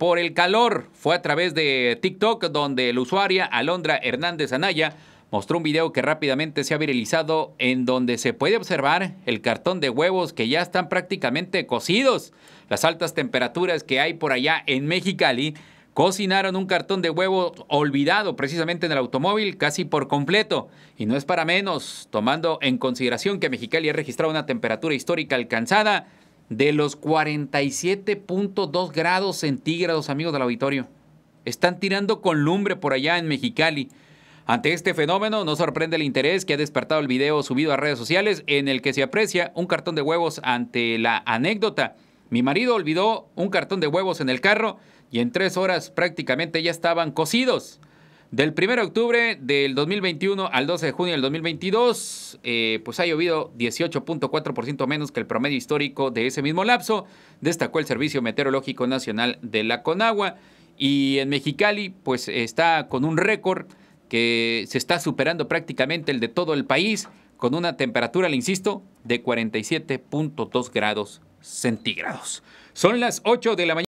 por el calor. Fue a través de TikTok donde la usuaria Alondra Hernández Anaya mostró un video que rápidamente se ha viralizado en donde se puede observar el cartón de huevos que ya están prácticamente cocidos. Las altas temperaturas que hay por allá en Mexicali cocinaron un cartón de huevo olvidado precisamente en el automóvil casi por completo. Y no es para menos, tomando en consideración que Mexicali ha registrado una temperatura histórica alcanzada de los 47.2 grados centígrados, amigos del auditorio. Están tirando con lumbre por allá en Mexicali. Ante este fenómeno, no sorprende el interés que ha despertado el video subido a redes sociales en el que se aprecia un cartón de huevos ante la anécdota. Mi marido olvidó un cartón de huevos en el carro y en tres horas prácticamente ya estaban cocidos. Del 1 de octubre del 2021 al 12 de junio del 2022, eh, pues ha llovido 18.4% menos que el promedio histórico de ese mismo lapso, destacó el Servicio Meteorológico Nacional de la Conagua. Y en Mexicali, pues está con un récord que se está superando prácticamente el de todo el país, con una temperatura, le insisto, de 47.2 grados centígrados. Son las 8 de la mañana.